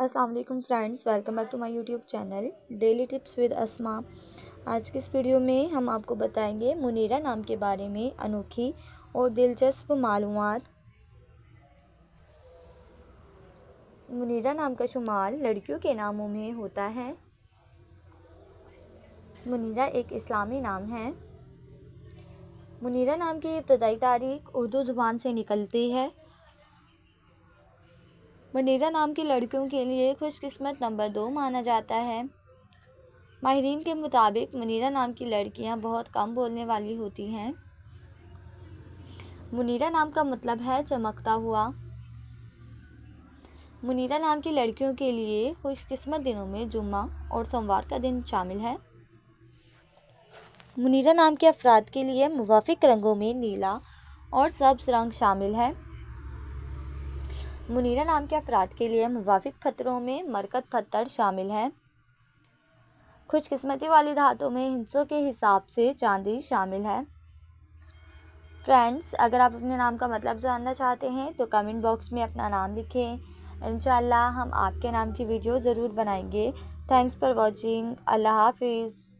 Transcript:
Aslam friends welcome back to my YouTube channel daily tips with Asma आज के इस video में हम आपको बताएंगे मुनीरा नाम के बारे में अनोखी और दिलचस्प मालूम मुनीरा नाम का शुमार लड़कियों के नामों में होता है मुनीरा एक इस्लामी नाम है मुनीरा नाम की इब्तदाई तारीख उर्दू ज़ुबान से निकलती है बडेरा नाम की लड़कियों के लिए खुशकस्मत नंबर दो माना जाता है माहरीन के मुताबिक मुनीरा नाम की लड़कियां बहुत कम बोलने वाली होती हैं मुनीरा नाम का मतलब है चमकता हुआ मुनीरा नाम की लड़कियों के लिए खुशकस्मत दिनों में जुम्मा और सोमवार का दिन शामिल है मुनीरा नाम के अफराद के लिए मुवाफिक रंगों में नीला और सब्ज रंग शामिल है मुनीरा नाम के अफराद के लिए मुवाफिक पत्थरों में मरकत पत्थर शामिल हैं खुशकस्मती वाली धातों में हिंसों के हिसाब से चांदी शामिल है फ्रेंड्स अगर आप अपने नाम का मतलब जानना चाहते हैं तो कमेंट बॉक्स में अपना नाम लिखें इन हम आपके नाम की वीडियो ज़रूर बनाएंगे थैंक्स फॉर वॉचिंग अल्लाह हाफिज़